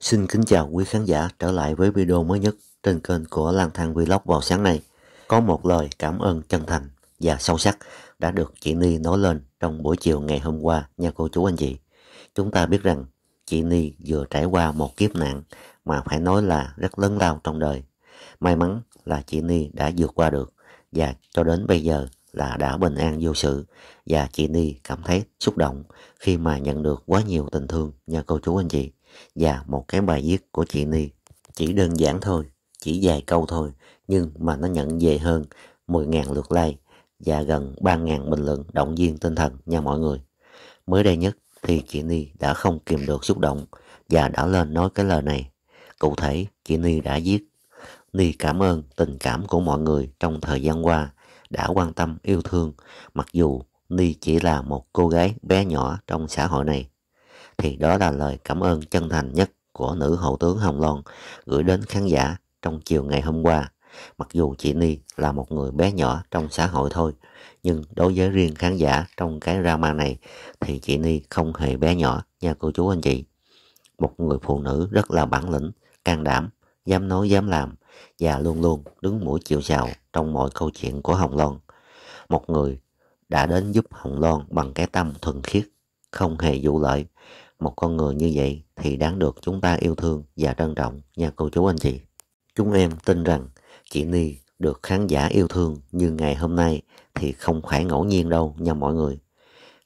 Xin kính chào quý khán giả trở lại với video mới nhất trên kênh của Lang Thang Vlog vào sáng nay. Có một lời cảm ơn chân thành và sâu sắc đã được chị Ni nói lên trong buổi chiều ngày hôm qua nha cô chú anh chị. Chúng ta biết rằng chị Ni vừa trải qua một kiếp nạn mà phải nói là rất lớn lao trong đời. May mắn là chị Ni đã vượt qua được và cho đến bây giờ là đã bình an vô sự và chị Ni cảm thấy xúc động khi mà nhận được quá nhiều tình thương nha cô chú anh chị và một cái bài viết của chị Ni. Chỉ đơn giản thôi, chỉ vài câu thôi, nhưng mà nó nhận về hơn 10.000 lượt like và gần 3.000 bình luận động viên tinh thần nha mọi người. Mới đây nhất thì chị Ni đã không kìm được xúc động và đã lên nói cái lời này. Cụ thể, chị Ni đã viết Ni cảm ơn tình cảm của mọi người trong thời gian qua đã quan tâm yêu thương mặc dù Ni chỉ là một cô gái bé nhỏ trong xã hội này thì đó là lời cảm ơn chân thành nhất của nữ hậu tướng Hồng Loan gửi đến khán giả trong chiều ngày hôm qua. Mặc dù chị Ni là một người bé nhỏ trong xã hội thôi, nhưng đối với riêng khán giả trong cái drama này thì chị Ni không hề bé nhỏ nha cô chú anh chị. Một người phụ nữ rất là bản lĩnh, can đảm, dám nói dám làm và luôn luôn đứng mũi chịu sào trong mọi câu chuyện của Hồng Loan. Một người đã đến giúp Hồng Loan bằng cái tâm thuần khiết, không hề vụ lợi một con người như vậy thì đáng được chúng ta yêu thương và trân trọng nha cô chú anh chị. Chúng em tin rằng chị Ni được khán giả yêu thương như ngày hôm nay thì không phải ngẫu nhiên đâu nha mọi người.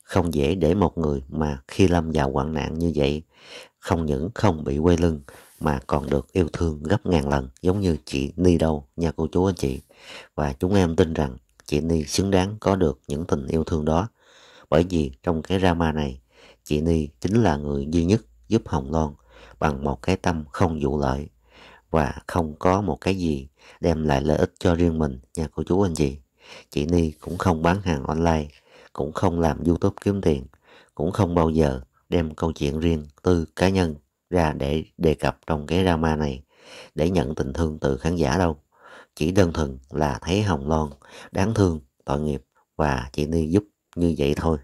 Không dễ để một người mà khi lâm vào hoạn nạn như vậy, không những không bị quay lưng mà còn được yêu thương gấp ngàn lần giống như chị Ni đâu nha cô chú anh chị. Và chúng em tin rằng chị Ni xứng đáng có được những tình yêu thương đó. Bởi vì trong cái drama này Chị Ni chính là người duy nhất giúp Hồng Loan bằng một cái tâm không vụ lợi và không có một cái gì đem lại lợi ích cho riêng mình nha cô chú anh chị. Chị Ni cũng không bán hàng online, cũng không làm YouTube kiếm tiền, cũng không bao giờ đem câu chuyện riêng tư cá nhân ra để đề cập trong cái drama này để nhận tình thương từ khán giả đâu. Chỉ đơn thuần là thấy Hồng Loan đáng thương, tội nghiệp và chị Ni giúp như vậy thôi.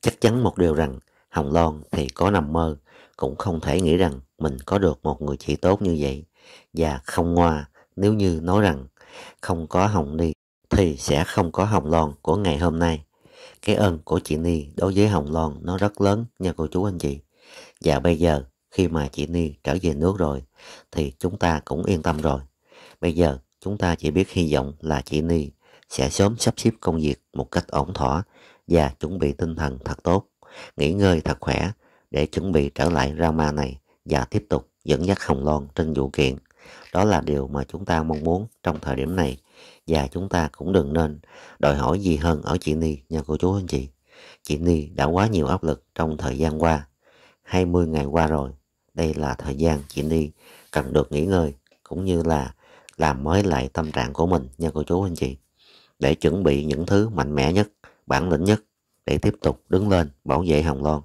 Chắc chắn một điều rằng Hồng Loan thì có nằm mơ, cũng không thể nghĩ rằng mình có được một người chị tốt như vậy. Và không ngoa nếu như nói rằng không có Hồng Ni thì sẽ không có Hồng Loan của ngày hôm nay. Cái ơn của chị Ni đối với Hồng Loan nó rất lớn nha cô chú anh chị. Và bây giờ khi mà chị Ni trở về nước rồi thì chúng ta cũng yên tâm rồi. Bây giờ chúng ta chỉ biết hy vọng là chị Ni sẽ sớm sắp xếp công việc một cách ổn thỏa và chuẩn bị tinh thần thật tốt nghỉ ngơi thật khỏe để chuẩn bị trở lại Rama này và tiếp tục dẫn dắt Hồng Loan trên vụ kiện. Đó là điều mà chúng ta mong muốn trong thời điểm này và chúng ta cũng đừng nên đòi hỏi gì hơn ở chị Ni nha cô chú anh chị. Chị Ni đã quá nhiều áp lực trong thời gian qua, 20 ngày qua rồi. Đây là thời gian chị Ni cần được nghỉ ngơi cũng như là làm mới lại tâm trạng của mình nha cô chú anh chị để chuẩn bị những thứ mạnh mẽ nhất, bản lĩnh nhất để tiếp tục đứng lên bảo vệ Hồng Loan.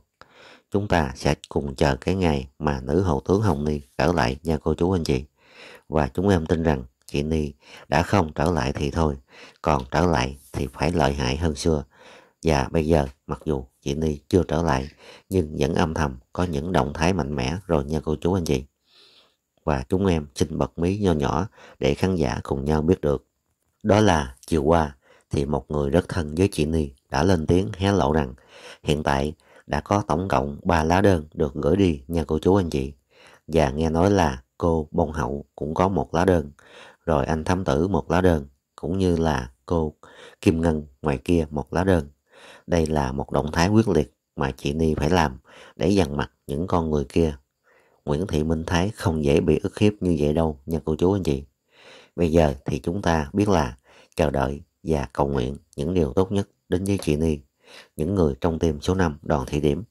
Chúng ta sẽ cùng chờ cái ngày mà nữ hậu tướng Hồng Ni trở lại nha cô chú anh chị. Và chúng em tin rằng chị Ni đã không trở lại thì thôi, còn trở lại thì phải lợi hại hơn xưa. Và bây giờ mặc dù chị Ni chưa trở lại nhưng vẫn âm thầm có những động thái mạnh mẽ rồi nha cô chú anh chị. Và chúng em xin bật mí nho nhỏ để khán giả cùng nhau biết được. Đó là chiều qua thì một người rất thân với chị Ni đã lên tiếng hé lộ rằng hiện tại đã có tổng cộng 3 lá đơn được gửi đi nha cô chú anh chị. Và nghe nói là cô Bông Hậu cũng có một lá đơn, rồi anh Thám Tử một lá đơn, cũng như là cô Kim Ngân ngoài kia một lá đơn. Đây là một động thái quyết liệt mà chị Ni phải làm để dằn mặt những con người kia. Nguyễn Thị Minh Thái không dễ bị ức hiếp như vậy đâu nha cô chú anh chị. Bây giờ thì chúng ta biết là chờ đợi và cầu nguyện những điều tốt nhất đến với chị Ni, những người trong team số 5 đoàn thị điểm.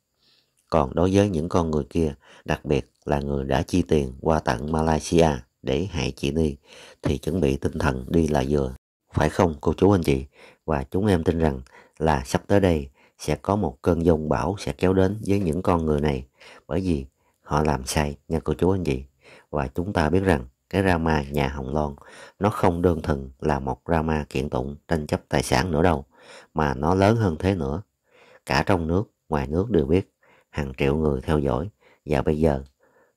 Còn đối với những con người kia, đặc biệt là người đã chi tiền qua tận Malaysia để hại chị Ni, thì chuẩn bị tinh thần đi là vừa. Phải không cô chú anh chị? Và chúng em tin rằng là sắp tới đây sẽ có một cơn giông bão sẽ kéo đến với những con người này bởi vì họ làm sai nha cô chú anh chị. Và chúng ta biết rằng cái drama nhà Hồng Loan nó không đơn thuần là một drama kiện tụng tranh chấp tài sản nữa đâu mà nó lớn hơn thế nữa cả trong nước ngoài nước đều biết hàng triệu người theo dõi và bây giờ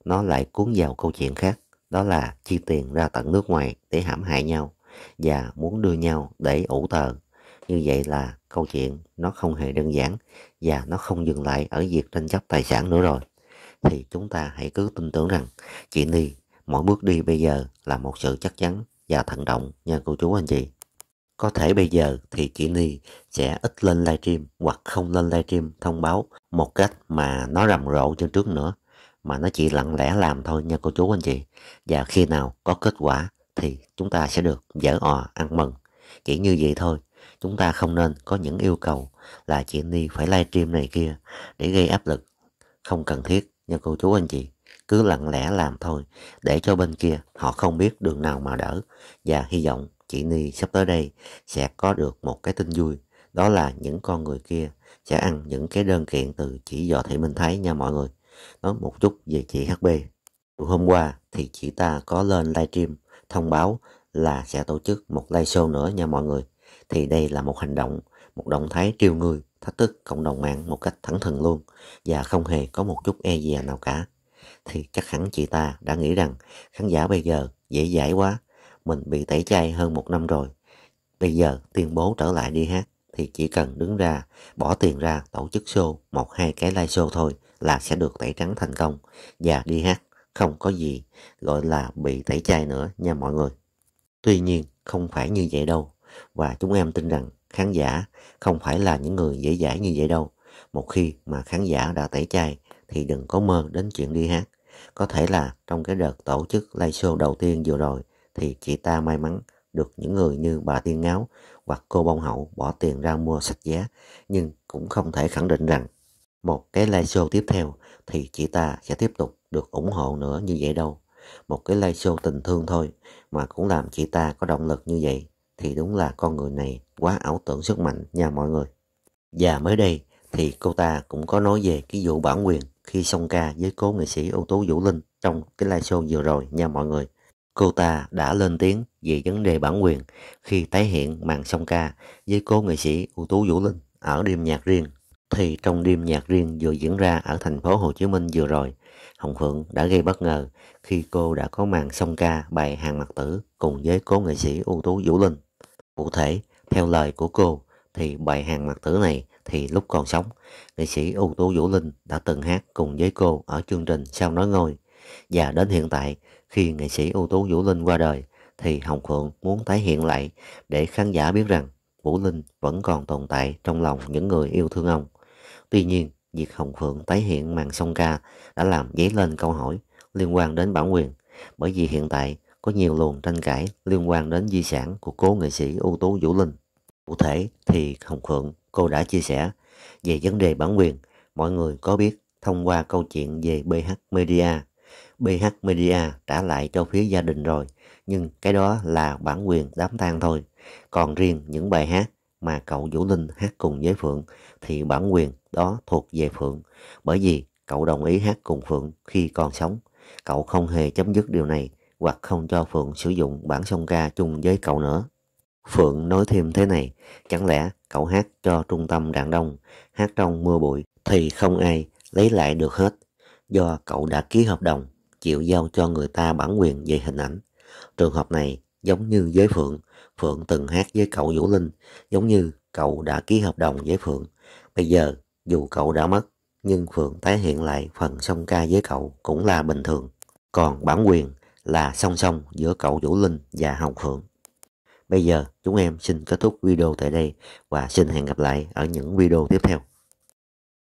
nó lại cuốn vào câu chuyện khác đó là chi tiền ra tận nước ngoài để hãm hại nhau và muốn đưa nhau để ủ tờ như vậy là câu chuyện nó không hề đơn giản và nó không dừng lại ở việc tranh chấp tài sản nữa rồi thì chúng ta hãy cứ tin tưởng rằng chị Ni Mỗi bước đi bây giờ là một sự chắc chắn và thận trọng nha cô chú anh chị. Có thể bây giờ thì chị Ni sẽ ít lên livestream hoặc không lên livestream thông báo một cách mà nó rầm rộ trên trước nữa. Mà nó chỉ lặng lẽ làm thôi nha cô chú anh chị. Và khi nào có kết quả thì chúng ta sẽ được dở ò ăn mừng. Chỉ như vậy thôi. Chúng ta không nên có những yêu cầu là chị Ni phải livestream này kia để gây áp lực không cần thiết nha cô chú anh chị cứ lặng lẽ làm thôi, để cho bên kia họ không biết đường nào mà đỡ. Và hy vọng chị Ni sắp tới đây sẽ có được một cái tin vui, đó là những con người kia sẽ ăn những cái đơn kiện từ chỉ Võ Thị Minh Thái nha mọi người. Nói một chút về chị HB. Hôm qua thì chị ta có lên livestream thông báo là sẽ tổ chức một live show nữa nha mọi người. Thì đây là một hành động, một động thái triêu người, thách thức cộng đồng mạng một cách thẳng thừng luôn và không hề có một chút e dè nào cả thì chắc hẳn chị ta đã nghĩ rằng khán giả bây giờ dễ dãi quá, mình bị tẩy chay hơn một năm rồi. Bây giờ tuyên bố trở lại đi hát thì chỉ cần đứng ra, bỏ tiền ra tổ chức show, một hai cái live show thôi là sẽ được tẩy trắng thành công và đi hát không có gì gọi là bị tẩy chay nữa nha mọi người. Tuy nhiên không phải như vậy đâu và chúng em tin rằng khán giả không phải là những người dễ dãi như vậy đâu. Một khi mà khán giả đã tẩy chay thì đừng có mơ đến chuyện đi hát có thể là trong cái đợt tổ chức live show đầu tiên vừa rồi thì chị ta may mắn được những người như bà Tiên Ngáo hoặc cô Bông Hậu bỏ tiền ra mua sách giá, nhưng cũng không thể khẳng định rằng một cái live show tiếp theo thì chị ta sẽ tiếp tục được ủng hộ nữa như vậy đâu. Một cái live show tình thương thôi mà cũng làm chị ta có động lực như vậy thì đúng là con người này quá ảo tưởng sức mạnh nha mọi người. Và mới đây thì cô ta cũng có nói về cái vụ bản quyền khi song ca với cố nghệ sĩ ưu tú Vũ Linh trong cái live show vừa rồi nha mọi người. Cô ta đã lên tiếng về vấn đề bản quyền khi tái hiện màn song ca với cố nghệ sĩ ưu tú Vũ Linh ở đêm nhạc riêng. Thì trong đêm nhạc riêng vừa diễn ra ở thành phố Hồ Chí Minh vừa rồi, Hồng Phượng đã gây bất ngờ khi cô đã có màn song ca bài hàng mặt tử cùng với cố nghệ sĩ ưu tú Vũ Linh. Cụ thể, theo lời của cô thì bài hàng mặt tử này thì lúc còn sống, nghệ sĩ ưu tú Vũ Linh đã từng hát cùng với cô ở chương trình Sao Nói Ngôi. Và đến hiện tại, khi nghệ sĩ ưu tú Vũ Linh qua đời, thì Hồng Phượng muốn tái hiện lại để khán giả biết rằng Vũ Linh vẫn còn tồn tại trong lòng những người yêu thương ông. Tuy nhiên, việc Hồng Phượng tái hiện màn song ca đã làm dấy lên câu hỏi liên quan đến bản quyền, bởi vì hiện tại có nhiều luồng tranh cãi liên quan đến di sản của cố nghệ sĩ ưu tú Vũ Linh. Cụ thể thì Hồng Phượng cô đã chia sẻ về vấn đề bản quyền mọi người có biết thông qua câu chuyện về BH Media. BH Media trả lại cho phía gia đình rồi, nhưng cái đó là bản quyền đám tang thôi. Còn riêng những bài hát mà cậu Vũ Linh hát cùng với Phượng thì bản quyền đó thuộc về Phượng, bởi vì cậu đồng ý hát cùng Phượng khi còn sống. Cậu không hề chấm dứt điều này hoặc không cho Phượng sử dụng bản song ca chung với cậu nữa. Phượng nói thêm thế này, chẳng lẽ cậu hát cho trung tâm đảng đông, hát trong mưa bụi thì không ai lấy lại được hết. Do cậu đã ký hợp đồng, chịu giao cho người ta bản quyền về hình ảnh. Trường hợp này giống như với Phượng, Phượng từng hát với cậu Vũ Linh, giống như cậu đã ký hợp đồng với Phượng. Bây giờ dù cậu đã mất, nhưng Phượng tái hiện lại phần song ca với cậu cũng là bình thường. Còn bản quyền là song song giữa cậu Vũ Linh và Hồng Phượng. Bây giờ chúng em xin kết thúc video tại đây và xin hẹn gặp lại ở những video tiếp theo.